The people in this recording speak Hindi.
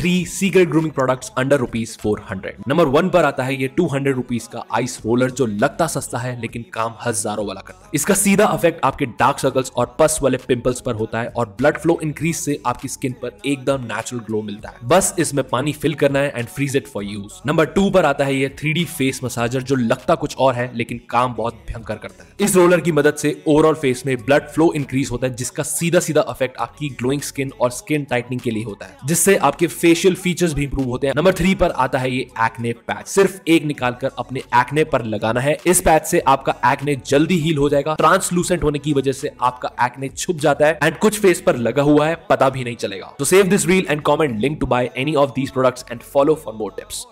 three secret grooming product under rupees four hundred number one पर आता है ये टू हंड्रेड रुपीज का आइस रोलर जो लगता सस्ता है लेकिन काम हजारों वाला करता है इसका सीधा इफेक्ट आपके डार्क सर्कल्स और पस वाले पिंपल्स पर होता है और ब्लड फ्लो इंक्रीज से आपकी स्किन पर एकदम नेचुरल ग्लो मिलता है बस इसमें पानी फिल करना है and freeze it for use number two पर आता है ये थ्री फेस मसाजर जो लगता कुछ और है लेकिन काम बहुत भयंकर करता है इस रोलर की मदद से ओवरऑल फेस में ब्लड फ्लो इंक्रीज होता है जिसका सीधा सीधा इफेक्ट आपकी ग्लोइंग स्किन और स्किन टाइटनिंग के लिए होता है जिससे आपके फेस फेशियल फीचर्स भी इंप्रूव होते हैं नंबर थ्री पर आता है ये एक्ने पैच सिर्फ एक निकालकर अपने एक्ने पर लगाना है इस पैच से आपका एक्ने जल्दी हील हो जाएगा ट्रांसलूसेंट होने की वजह से आपका एक्ने छुप जाता है एंड कुछ फेस पर लगा हुआ है पता भी नहीं चलेगा तो save this reel and comment link to buy any of these products and follow for more tips